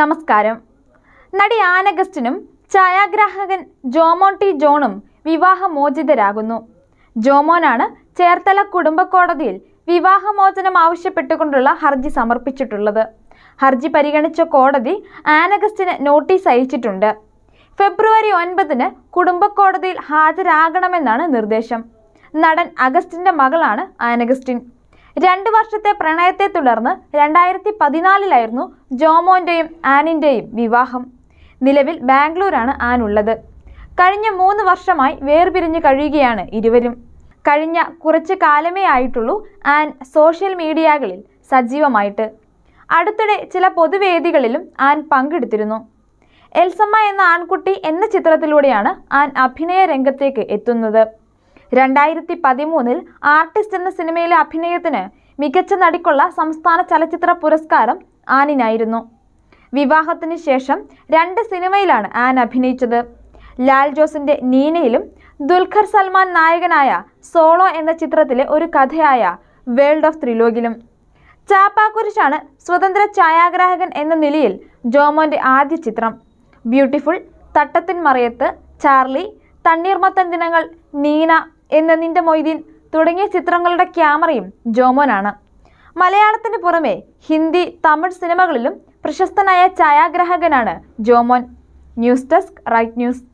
നമസ്കാരം നടി ആനഗസ്റ്റിനും ഛായാഗ്രാഹകൻ ജോമോൻ ടി ജോണും വിവാഹമോചിതരാകുന്നു ജോമോനാണ് ചേർത്തല കോടതിയിൽ വിവാഹമോചനം ആവശ്യപ്പെട്ടുകൊണ്ടുള്ള ഹർജി സമർപ്പിച്ചിട്ടുള്ളത് ഹർജി പരിഗണിച്ച കോടതി ആനഗസ്റ്റിന് നോട്ടീസ് അയച്ചിട്ടുണ്ട് ഫെബ്രുവരി ഒൻപതിന് കോടതിയിൽ ഹാജരാകണമെന്നാണ് നിർദ്ദേശം നടൻ അഗസ്റ്റിൻ്റെ മകളാണ് ആനഗസ്റ്റിൻ രണ്ട് വർഷത്തെ പ്രണയത്തെ തുടർന്ന് രണ്ടായിരത്തി പതിനാലിലായിരുന്നു ജോമോന്റെയും ആനിൻ്റെയും വിവാഹം നിലവിൽ ബാംഗ്ലൂരാണ് ആൻ ഉള്ളത് കഴിഞ്ഞ മൂന്ന് വർഷമായി വേർപിരിഞ്ഞ് കഴിയുകയാണ് ഇരുവരും കഴിഞ്ഞ കുറച്ച് കാലമേ ആയിട്ടുള്ളൂ ആൻ സോഷ്യൽ മീഡിയകളിൽ സജീവമായിട്ട് അടുത്തിടെ ചില പൊതുവേദികളിലും ആൻ പങ്കെടുത്തിരുന്നു എൽസമ്മ എന്ന ആൺകുട്ടി എന്ന ചിത്രത്തിലൂടെയാണ് ആൻ അഭിനയ രംഗത്തേക്ക് എത്തുന്നത് രണ്ടായിരത്തി പതിമൂന്നിൽ ആർട്ടിസ്റ്റ് എന്ന സിനിമയിലെ അഭിനയത്തിന് മികച്ച നടിക്കുള്ള സംസ്ഥാന ചലച്ചിത്ര പുരസ്കാരം ആനിനായിരുന്നു വിവാഹത്തിന് ശേഷം രണ്ട് സിനിമയിലാണ് ആൻ അഭിനയിച്ചത് ലാൽ ജോസിൻ്റെ നീനയിലും ദുൽഖർ സൽമാൻ നായകനായ സോളോ എന്ന ചിത്രത്തിലെ ഒരു കഥയായ വേൾഡ് ഓഫ് ത്രിലോകിലും ചാപ്പാക്കുരിശാണ് സ്വതന്ത്ര ഛായാഗ്രാഹകൻ എന്ന നിലയിൽ ജോമോന്റെ ആദ്യ ചിത്രം ബ്യൂട്ടിഫുൾ തട്ടത്തിൻ മറയത്ത് ചാർലി തണ്ണീർമത്തൻ ദിനങ്ങൾ നീന എന്ന നിന്റെ മൊയ്തീൻ തുടങ്ങിയ ചിത്രങ്ങളുടെ ക്യാമറയും ജോമോനാണ് മലയാളത്തിന് പുറമെ ഹിന്ദി തമിഴ് സിനിമകളിലും പ്രശസ്തനായ ഛായാഗ്രാഹകനാണ് Jomon news desk right news